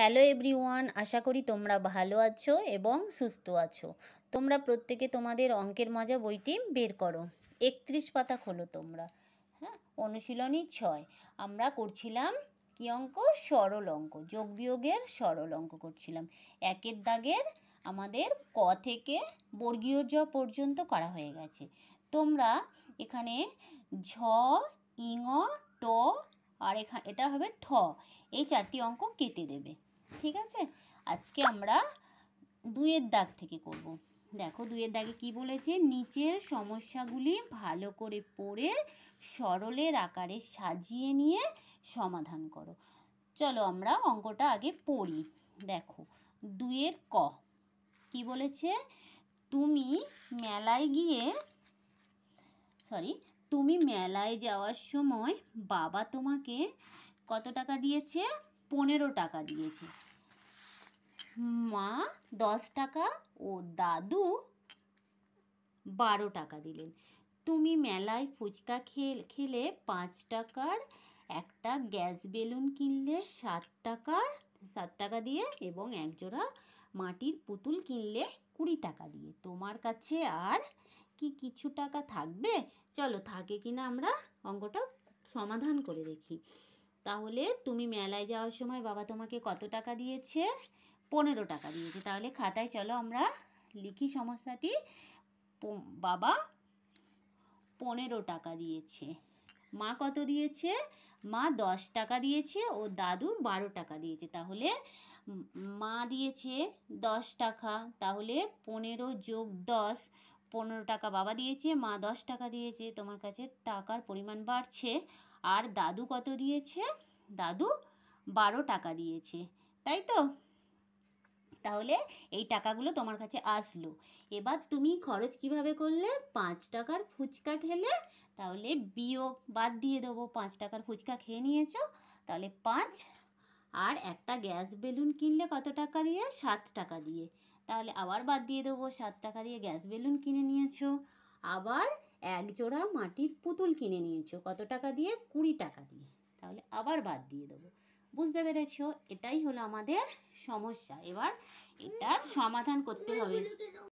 Hello everyone আশা করি তোমরা ভালো আছো এবং সুস্থ আছো তোমরা প্রত্যেকে তোমাদের অঙ্কের মজা বইটি বের করো একত্রিশ পাতা খোলো তোমরা হ্যাঁ অনুশীলনী ছয় আমরা করছিলাম কি অঙ্ক সরল অঙ্ক যোগ বিয়োগের সরল অঙ্ক করছিলাম একের দাগের আমাদের ক থেকে বর্গীয় জ পর্যন্ত করা হয়ে গেছে তোমরা এখানে ঝ ইঙ ট আর এখানে এটা হবে ঠ এই চারটি অঙ্ক কেটে দেবে ঠিক আছে আজকে আমরা দুয়ের দাগ থেকে করব। দেখো দুয়ের দাগে কি বলেছে নিচের সমস্যাগুলি ভালো করে পড়ে সরলের আকারে সাজিয়ে নিয়ে সমাধান করো চলো আমরা অঙ্কটা আগে পড়ি দেখো দুয়ের ক কি বলেছে তুমি মেলায় গিয়ে সরি তুমি মেলায় যাওয়ার সময় বাবা তোমাকে কত টাকা দিয়েছে পনেরো টাকা দিয়েছে মা দশ টাকা ও দাদু বারো টাকা দিলেন তুমি মেলায় ফুচকা খেল খেলে পাঁচ টাকার একটা গ্যাস বেলুন কিনলে সাত টাকার সাত টাকা দিয়ে এবং একজোড়া মাটির পুতুল কিনলে কুড়ি টাকা দিয়ে তোমার কাছে আর কি কিছু টাকা থাকবে চলো থাকে কি না আমরা অঙ্কটা সমাধান করে দেখি তাহলে তুমি মেলায় যাওয়ার সময় বাবা তোমাকে কত টাকা দিয়েছে পনেরো টাকা দিয়েছে তাহলে খাতায় চলো আমরা লিখি সমস্যাটি বাবা পনেরো টাকা দিয়েছে মা কত দিয়েছে মা দশ টাকা দিয়েছে ও দাদু বারো টাকা দিয়েছে তাহলে মা দিয়েছে দশ টাকা তাহলে পনেরো যোগ দশ পনেরো টাকা বাবা দিয়েছে মা দশ টাকা দিয়েছে তোমার কাছে টাকার পরিমাণ বাড়ছে আর দাদু কত দিয়েছে দাদু বারো টাকা দিয়েছে তাই তো তাহলে এই টাকাগুলো তোমার কাছে আসলো এবার তুমি খরচ কিভাবে করলে পাঁচ টাকার ফুচকা খেলে তাহলে বিয়োগ বাদ দিয়ে দেবো পাঁচ টাকার ফুচকা খেয়ে নিয়েছো তাহলে পাঁচ আর একটা গ্যাস বেলুন কিনলে কত টাকা দিয়ে সাত টাকা দিয়ে তাহলে আবার বাদ দিয়ে দেবো সাত টাকা দিয়ে গ্যাস বেলুন কিনে নিয়েছো আবার এক জোড়া মাটির পুতুল কিনে নিয়েছো কত টাকা দিয়ে কুড়ি টাকা দিয়ে তাহলে আবার বাদ দিয়ে দেবো বুঝতে পেরেছ এটাই হলো আমাদের সমস্যা এবার এটার সমাধান করতে হবে